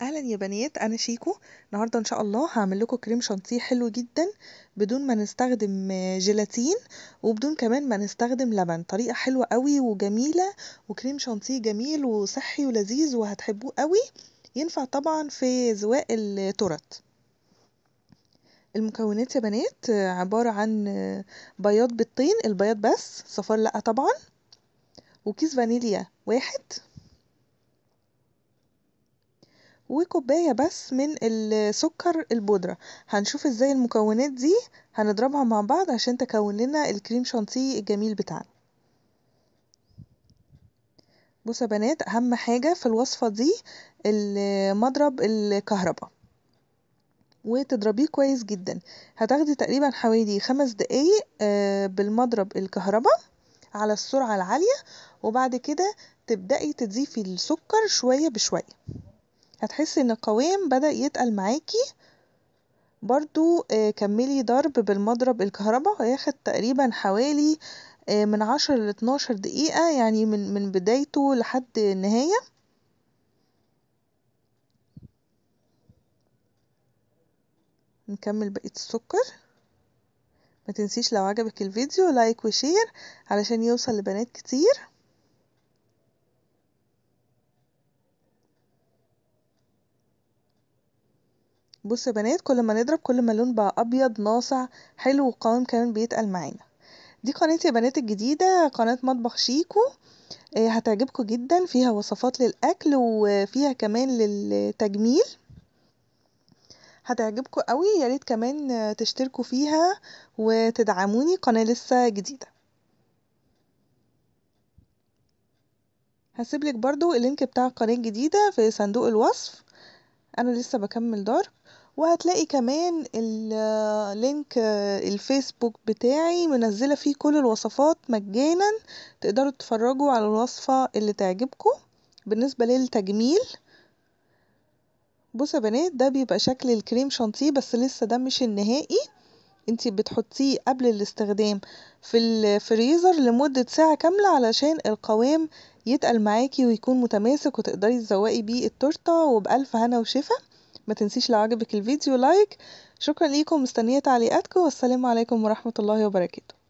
اهلا يا بنات انا شيكو النهارده ان شاء الله هعمل لكم كريم شانتيه حلو جدا بدون ما نستخدم جيلاتين وبدون كمان ما نستخدم لبن طريقه حلوه قوي وجميله وكريم شانتيه جميل وصحي ولذيذ وهتحبوه قوي ينفع طبعا في زواق التورت المكونات يا بنات عباره عن بياض بيضتين البياض بس صفار لا طبعا وكيس فانيليا واحد وكوباية بس من السكر البودرة هنشوف ازاي المكونات دي هنضربها مع بعض عشان تكون لنا الكريم شانتيه الجميل بتاعنا بصوا يا بنات أهم حاجة في الوصفة دي مضرب الكهرباء وتضربيه كويس جدا هتاخدي تقريبا حوالي خمس دقايق آه، بالمضرب الكهرباء على السرعة العالية وبعد كده تبدأي تضيفي السكر شوية بشوية هتحسي ان القوام بدأ يتقل معاكي برضو آه، كملي ضرب بالمضرب الكهربا هياخد تقريبا حوالي آه، من عشرة لاتناشر دقيقة يعني من من بدايته لحد النهاية نكمل بقية السكر ما تنسيش لو عجبك الفيديو لايك وشير علشان يوصل لبنات كتير بص يا بنات كل ما نضرب كل ما اللون بقى أبيض ناصع حلو وقوام كمان بيتقل معانا دي قناتي يا بنات الجديدة قناة مطبخ شيكو آه، هتعجبكم جدا فيها وصفات للأكل وفيها كمان للتجميل هتعجبكم قوي يا ريت كمان تشتركوا فيها وتدعموني قناة لسه جديدة هسيبلك برضو اللينك بتاع القناة الجديدة في صندوق الوصف انا لسه بكمل دارك وهتلاقي كمان اللينك الفيسبوك بتاعي منزلة فيه كل الوصفات مجانا تقدروا تتفرجوا على الوصفة اللي تعجبكم بالنسبة للتجميل بصوا يا بنات ده بيبقى شكل الكريم شانتيه بس لسه ده مش النهائي انتي بتحطيه قبل الاستخدام في الفريزر لمدة ساعة كاملة علشان القوام يتقل معاكي ويكون متماسك وتقدري تزوقي بيه التورته وبألف هنا وشفا ما تنسيش لو عجبك الفيديو لايك شكرا ليكم مستنيه تعليقاتكم والسلام عليكم ورحمه الله وبركاته